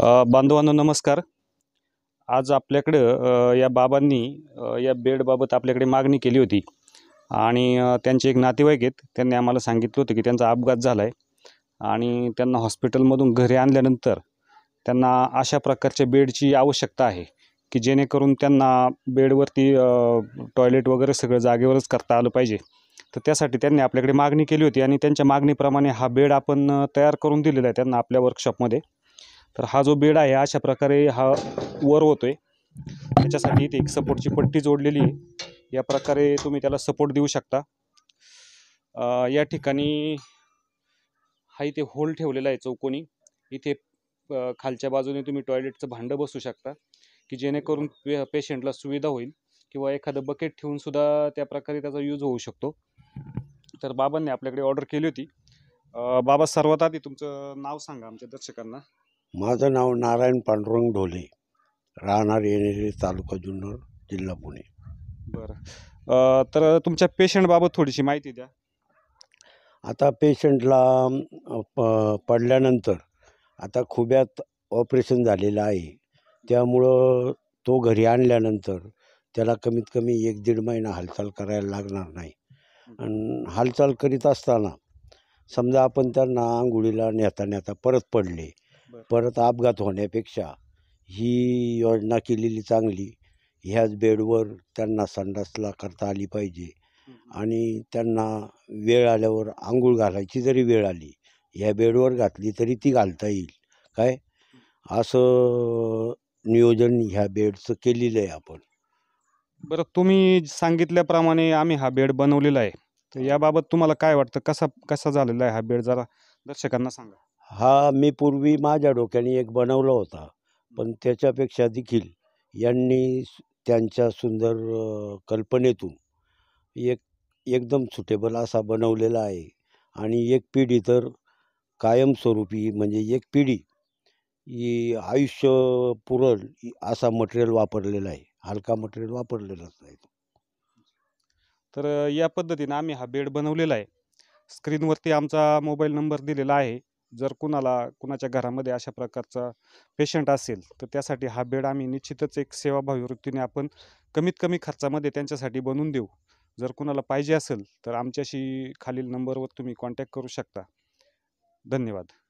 बांधवांनो नमस्कार आज आपल्याकडं या बाबांनी या बेडबाबत आपल्याकडे मागणी केली होती आणि त्यांचे एक नातेवाईक आहेत त्यांनी आम्हाला सांगितलं होतं की त्यांचा अपघात झाला आहे आणि त्यांना हॉस्पिटलमधून घरी आणल्यानंतर त्यांना अशा प्रकारच्या बेडची आवश्यकता आहे की जेणेकरून त्यांना बेडवरती टॉयलेट वगैरे सगळं जागेवरच करता आलं पाहिजे तर त्यासाठी त्यांनी आपल्याकडे मागणी केली होती आणि त्यांच्या मागणीप्रमाणे हा बेड आपण तयार करून दिलेला आहे त्यांना आपल्या वर्कशॉपमध्ये तर हा जो बेड आहे अशा प्रकारे हा वर होतोय त्याच्यासाठी इथे एक सपोर्टची पट्टी जोडलेली आहे या प्रकारे तुम्ही त्याला सपोर्ट देऊ शकता या ठिकाणी हा इथे होल ठेवलेला आहे चौकोनी इथे खालच्या बाजूने तुम्ही टॉयलेटचं भांडं बसू शकता की जेणेकरून पे पेशंटला सुविधा होईल किंवा एखादं बकेट सुद्धा त्या प्रकारे त्याचा यूज होऊ शकतो तर बाबांनी आपल्याकडे ऑर्डर केली होती बाबा सर्वात आधी तुमचं नाव सांगा आमच्या दर्शकांना माझं नाव नारायण पांडुरंग ढोले राहणार येणे तालुका जुन्नर जिल्हा पुणे बरं तर तुमच्या पेशंटबाबत थोडीशी माहिती द्या आता पेशंटला प पडल्यानंतर आता खुब्यात ऑपरेशन झालेलं आहे त्यामुळं तो घरी आणल्यानंतर त्याला कमीत कमी एक दीड महिना हालचाल करायला लागणार नाही आणि हालचाल करीत असताना समजा आपण त्यांना आंघोळीला नेता नेता परत पडले परत अपघात होण्यापेक्षा ही योजना केलेली चांगली ह्याच बेडवर त्यांना संडासला करता आली पाहिजे आणि त्यांना वेळ आल्यावर आंघोळ घालायची जरी वेळ आली ह्या बेडवर घातली तरी ती घालता येईल काय असं नियोजन ह्या बेडचं केलेलं आहे आपण बरं तुम्ही सांगितल्याप्रमाणे आम्ही हा बेड बनवलेला आहे तर याबाबत तुम्हाला काय वाटतं कसा कसा झालेला आहे हा बेड जरा दर्शकांना सांगा हा मी पूर्वी माझ्या डोक्याने एक बनवला होता पण त्याच्यापेक्षा देखील यांनी त्यांच्या सुंदर कल्पनेतून एक एकदम सुटेबल असा बनवलेला आहे आणि एक पिढी तर कायमस्वरूपी म्हणजे एक पिढी ही आयुष्य पुरल असा मटेरियल वापरलेला आहे हलका मटेरियल वापरलेलाच नाही तर या पद्धतीनं आम्ही हा बेड बनवलेला आहे स्क्रीनवरती आमचा मोबाईल नंबर दिलेला आहे जर कुणाला कुणाच्या घरामध्ये अशा प्रकारचा पेशंट असेल तर त्यासाठी हा बेड आम्ही निश्चितच एक सेवाभावी वृत्तीने आपण कमीत कमी खर्चामध्ये त्यांच्यासाठी बनवून देऊ जर कुणाला पाहिजे असेल तर आमच्याशी खालील नंबरवर तुम्ही कॉन्टॅक्ट करू शकता धन्यवाद